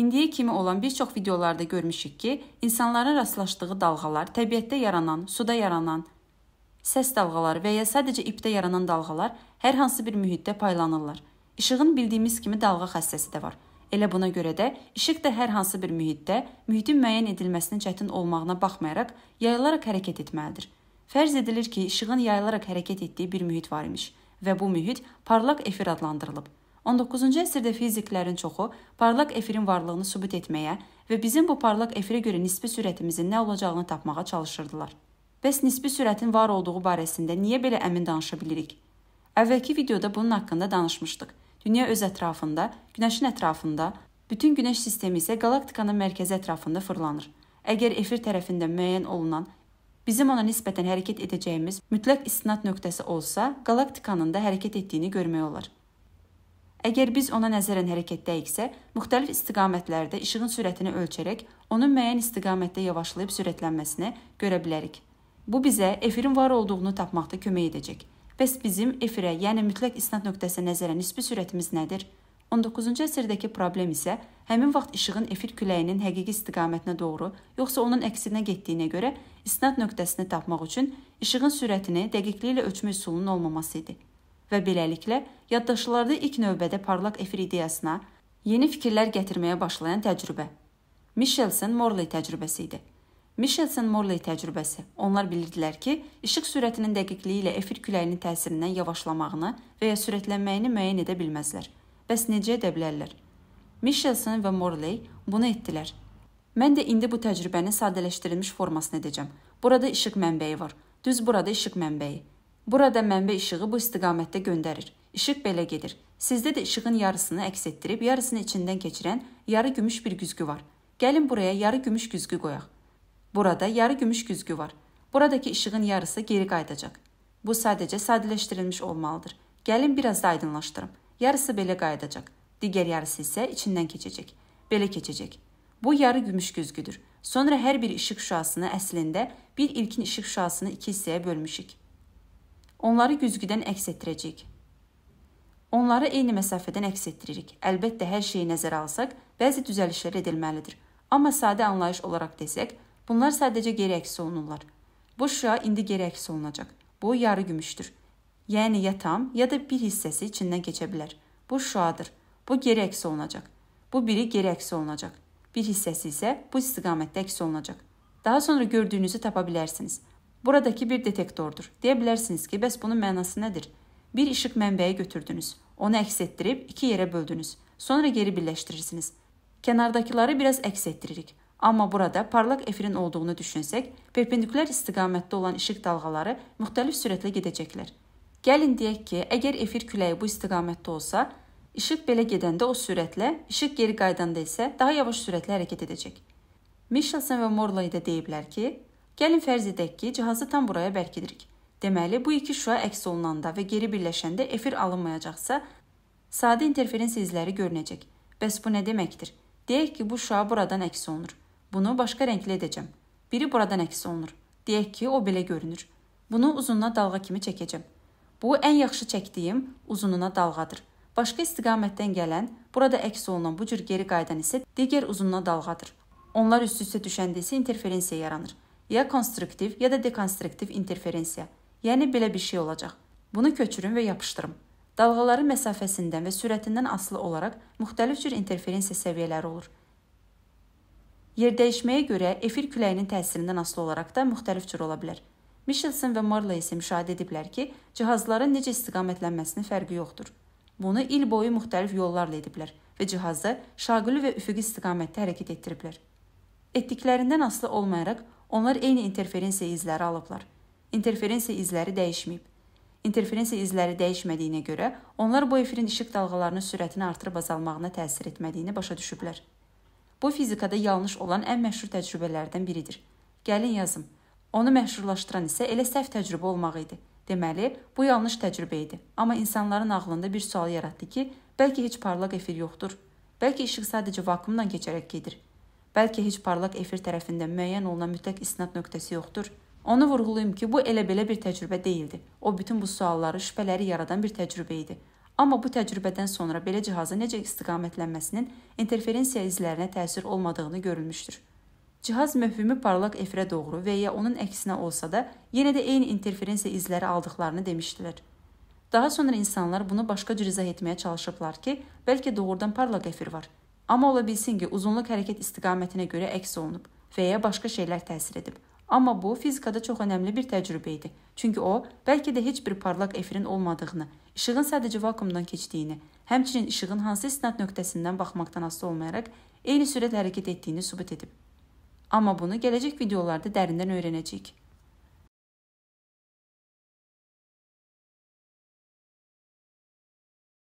İndiyə kimi olan bir çox videolarda görmüşük ki, insanların rastlaşdığı dalğalar təbiətdə yaranan, suda yaranan, səs dalğaları və ya sadəcə ipdə yaranan dalğalar hər hansı bir mühitdə paylanırlar. İşığın bildiyimiz kimi dalğa xəssəsi də var. Elə buna görə də işıq da hər hansı bir mühitdə mühitin müəyyən edilməsinin çətin olmağına baxmayaraq yayılaraq hərəkət etməlidir. Fərz edilir ki, işığın yayılaraq hərəkət etdiyi bir mühit var imiş və bu mühit parlaq efir adlandırılıb. 19-cu əsrdə fiziklərin çoxu parlaq efirin varlığını sübut etməyə və bizim bu parlaq efirə görə nisbi sürətimizin nə olacağını tapmağa çalışırdılar. Bəs nisbi sürətin var olduğu barəsində niyə belə əmin danışa bilirik? Əvvəlki videoda bunun haqqında danışmışdıq. Dünya öz ətrafında, günəşin ətrafında, bütün günəş sistemi isə qalaktikanın mərkəzi ətrafında fırlanır. Əgər efir tərəfindən müəyyən olunan bizim ona nisbətən hərəkət edəcəyimiz mütləq istinad nöqtəsi olsa, qalaktikanın da hərəkət etdiyini görmək olar. Əgər biz ona nəzərən hərəkətdəyiksə, müxtəlif istiqamətlərdə işığın sürətini ölçərək onun müəyyən istiqamətdə yavaşlayıb sürətlənməsinə görə bilərik. Bu bizə efirin var olduğunu tapmaqda kömək edəcək. Bəs bizim efirə, yəni mütləq istinad nöqtəsinə nəzərən nisbi sürətimiz nədir? 19-cu əsrdəki problem isə həmin vaxt işığın efir küləyinin həqiqi istiqamətinə doğru, yoxsa onun əksinə getdiyinə görə istinad nöqtəsini tapmaq üçün işığın sürətini dəqiqliklə ölçmə üsulunun olmaması idi və beləliklə yaddaşlarda ilk növbədə parlaq efir ideyasına yeni fikirlər gətirməyə başlayan təcrübə. Michelson Morley təcrübəsi idi. Michelson Morley təcrübəsi. Onlar bilirdilər ki, işıq sürətinin dəqiqliyi ilə efir küləyinin təsirindən yavaşlamağını və ya sürətlənməyini müəyyən edə bilməzlər. Bəs necə edə bilərlər? Michelson və Morley bunu etdilər. Mən də indi bu təcrübənin sadələşdirilmiş formasını edəcəm. Burada işıq mənbəyi var. Düz burada işıq mənbəyi. Burada mənbə işığı bu istiqamətdə göndərir. İşıq belə gedir. Sizdə də işığın yarısını əks etdirib, yarısını içindən keçirən yarı gümüş bir güzgü var. Gəlin buraya yarı gümüş güzgü qoyaq. Burada yarı gümüş güzgü var. Buradakı işığın yarısı geri qayıdacaq. Bu sadəcə sadələşdirilmiş olmalıdır. Gəlin biraz da aydınlaşdırım. Yarısı belə qayıdacaq. Digər yarısı isə içindən keçəcək. Belə keçəcək. Bu yarı gümüş güzgüdür. Sonra hər bir işıq şüasını əslində bir ilkin işıq şüasını iki hissəyə bölmüşük. Onları güzgüdən əks etdirəcəyik. Onları eyni məsafədən əks etdiririk. Əlbəttə hər şeyi nəzərə alsaq, bəzi düzəlişlər edilməlidir. Amma sadə anlayış olaraq desək, bunlar sadəcə geri əks olunurlar. Bu şüa indi geri əks olunacaq. Bu yarı gümüşdür. Yəni ya tam, ya da bir hissəsi içindən keçə bilər. Bu şüadır. Bu geri əks olunacaq. Bu biri geri əks olunacaq. Bir hissəsi isə bu istiqamətdə əks olunacaq. Daha sonra gördüyünüzü tapa bilərsiniz buradakı bir detektordur. Deyə bilərsiniz ki, bəs bunun mənası nədir? Bir işıq mənbəyi götürdünüz, onu əks etdirib iki yerə böldünüz. Sonra geri birləşdirirsiniz. Kənardakıları biraz əks etdiririk. Amma burada parlaq efirin olduğunu düşünsək, perpendikulyar istiqamətdə olan işıq dalğaları müxtəlif sürətlə gedəcəklər. Gəlin deyək ki, əgər efir küləyi bu istiqamətdə olsa, işıq belə gedəndə o sürətlə, işıq geri qayıdanda isə daha yavaş sürətlə hərəkət edəcək. Michelson və Morley də deyiblər ki, Gəlin fərz edək ki, cihazı tam buraya bərkidirik. Deməli, bu iki şüa əks olunanda və geri birləşəndə efir alınmayacaqsa, sadə interferens izləri görünəcək. Bəs bu nə deməkdir? Deyək ki, bu şüa buradan əks olunur. Bunu başqa rəngli edəcəm. Biri buradan əks olunur. Deyək ki, o belə görünür. Bunu uzununa dalğa kimi çəkəcəm. Bu ən yaxşı çəkdiyim uzununa dalğadır. Başqa istiqamətdən gələn, burada əks olunan bu cür geri qaydan isə digər uzununa dalğadır. Onlar üst-üstə düşəndə isə interferensiya yaranır. Ya konstruktiv, ya da dekonstruktiv interferensiya. Yəni belə bir şey olacaq. Bunu köçürüm və yapışdırım. Dalğaların məsafəsindən və sürətindən asılı olaraq müxtəlif cür interferensiya səviyyələri olur. Yer dəyişməyə görə efir küləyinin təsirindən asılı olaraq da müxtəlif cür ola bilər. Michelson və Marley isə müşahidə ediblər ki, cihazların necə istiqamətlənməsinin fərqi yoxdur. Bunu il boyu müxtəlif yollarla ediblər və cihazı şaquli və üfüqi istiqamətdə hərəkət etdiriblər. Etdiklərindən asılı olmayaraq onlar eyni interferensiya izləri alıblar. İnterferensiya izləri dəyişməyib. İnterferensiya izləri dəyişmədiyinə görə onlar bu efirin işıq dalğalarının sürətini artırıb azalmağına təsir etmədiyini başa düşüblər. Bu fizikada yanlış olan ən məşhur təcrübələrdən biridir. Gəlin yazım. Onu məşhurlaşdıran isə elə səhv təcrübə olmağı idi. Deməli, bu yanlış təcrübə idi. Amma insanların ağlında bir sual yaratdı ki, bəlkə heç parlaq efir yoxdur. Bəlkə işıq sadəcə vakuumdan keçərək gedir. Bəlkə heç parlaq efir tərəfindən müəyyən olunan mütləq istinad nöqtəsi yoxdur. Onu vurğulayım ki, bu elə belə bir təcrübə deyildi. O bütün bu sualları, şübhələri yaradan bir təcrübə idi. Amma bu təcrübədən sonra belə cihaza necə istiqamətlənməsinin interferensiya izlərinə təsir olmadığını görülmüşdür. Cihaz mövhümü parlaq efirə doğru və ya onun əksinə olsa da, yenə də eyni interferensiya izləri aldıqlarını demişdilər. Daha sonra insanlar bunu başqa cür izah etməyə çalışıblar ki, bəlkə doğrudan parlaq efir var. Amma ola bilsin ki, uzunluq hərəkət istiqamətinə görə əks olunub və ya başqa şeylər təsir edib. Amma bu fizikada çox önəmli bir təcrübə idi. Çünki o, bəlkə də heç bir parlaq efirin olmadığını, işığın sadəcə vakuumdan keçdiyini, həmçinin işığın hansı istinad nöqtəsindən baxmaqdan asılı olmayaraq eyni sürətlə hərəkət etdiyini sübut edib. Amma bunu gələcək videolarda dərindən öyrənəcəyik.